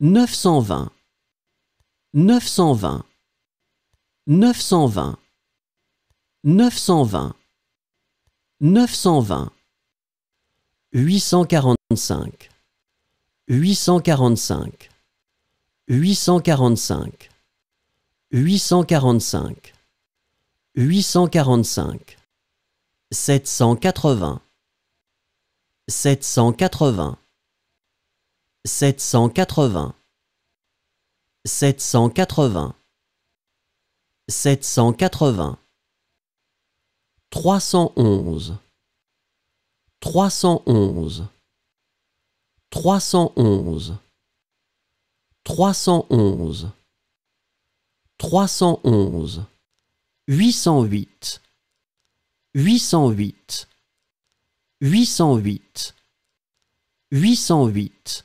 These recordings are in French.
920 920 920 920 920 845 845 845 845 845 780 780 780 780 780 311 311 311 311 311 808 808 808 808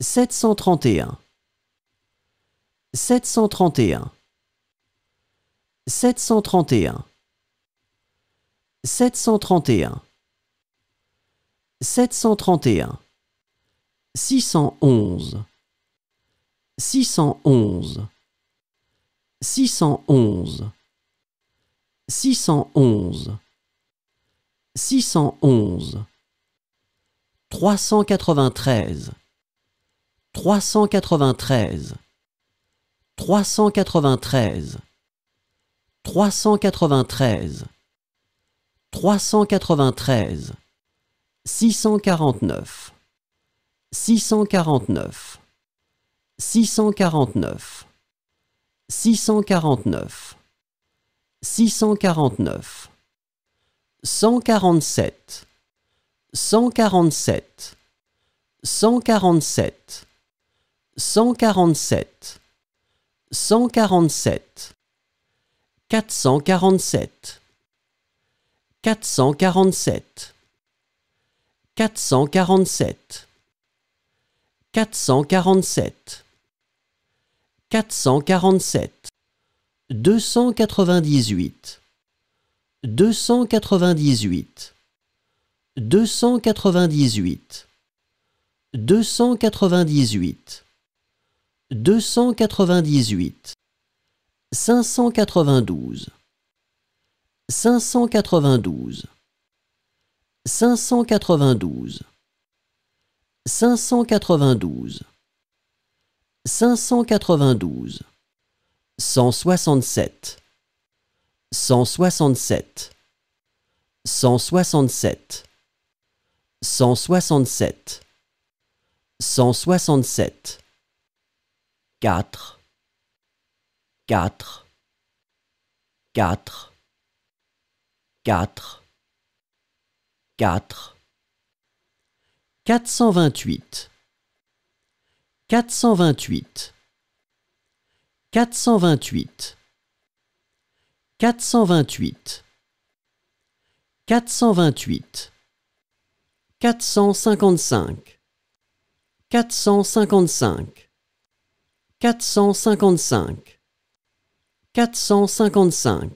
731 731 731 731 731 611 611 611 611 611 393 393 393 393 393 649 649 649 649 649 147 147 147 147 147 447 447 447 447 447 298 298 298 298 298 592 592 592 592 592 167 167 167 167 167 4 4 4 4 quatre. 428 428 428 428 428 455 455 455 455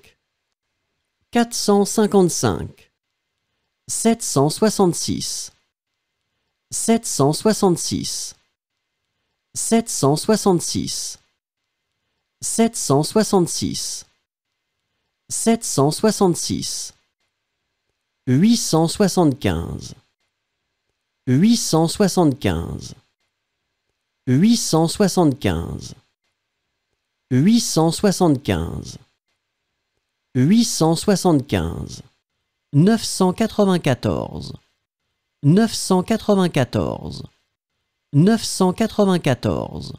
455 766 766 766 766 766 875 875 875 875 875 994 994 994 994 994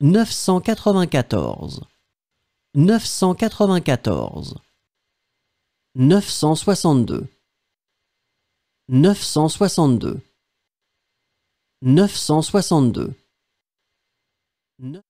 962 962 962 No.